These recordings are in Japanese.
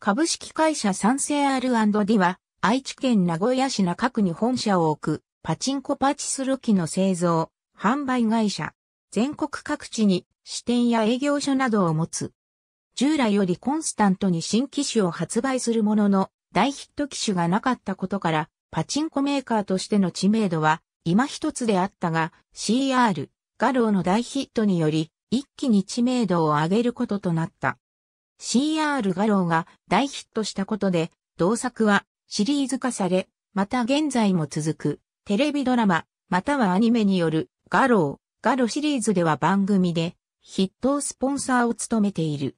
株式会社三世 R&D は、愛知県名古屋市中区に本社を置く、パチンコパチスロ機の製造、販売会社。全国各地に支店や営業所などを持つ。従来よりコンスタントに新機種を発売するものの、大ヒット機種がなかったことから、パチンコメーカーとしての知名度は、今一つであったが、CR、ガローの大ヒットにより、一気に知名度を上げることとなった。C.R. 画廊が大ヒットしたことで、同作はシリーズ化され、また現在も続くテレビドラマ、またはアニメによる画廊、画廊シリーズでは番組で筆頭スポンサーを務めている。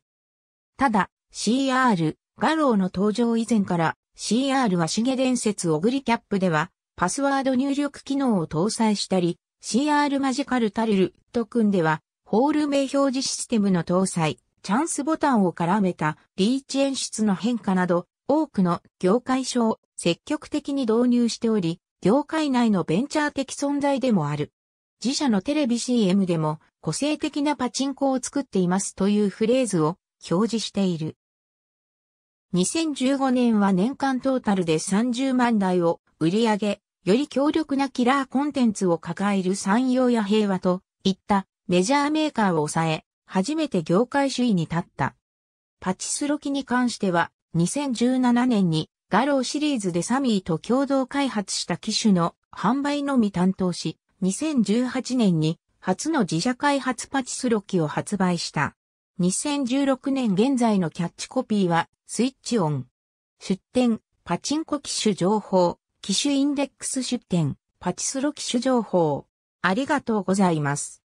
ただ、C.R. 画廊の登場以前から C.R. はげ。伝説オグリキャップではパスワード入力機能を搭載したり、CR マジカルタルルと組んでは、ホール名表示システムの搭載、チャンスボタンを絡めたリーチ演出の変化など、多くの業界書を積極的に導入しており、業界内のベンチャー的存在でもある。自社のテレビ CM でも個性的なパチンコを作っていますというフレーズを表示している。2015年は年間トータルで30万台を売り上げ、より強力なキラーコンテンツを抱える産業や平和といったメジャーメーカーを抑え、初めて業界首位に立った。パチスロ機に関しては、2017年にガローシリーズでサミーと共同開発した機種の販売のみ担当し、2018年に初の自社開発パチスロ機を発売した。2016年現在のキャッチコピーは、スイッチオン。出店、パチンコ機種情報、機種インデックス出店、パチスロ機種情報。ありがとうございます。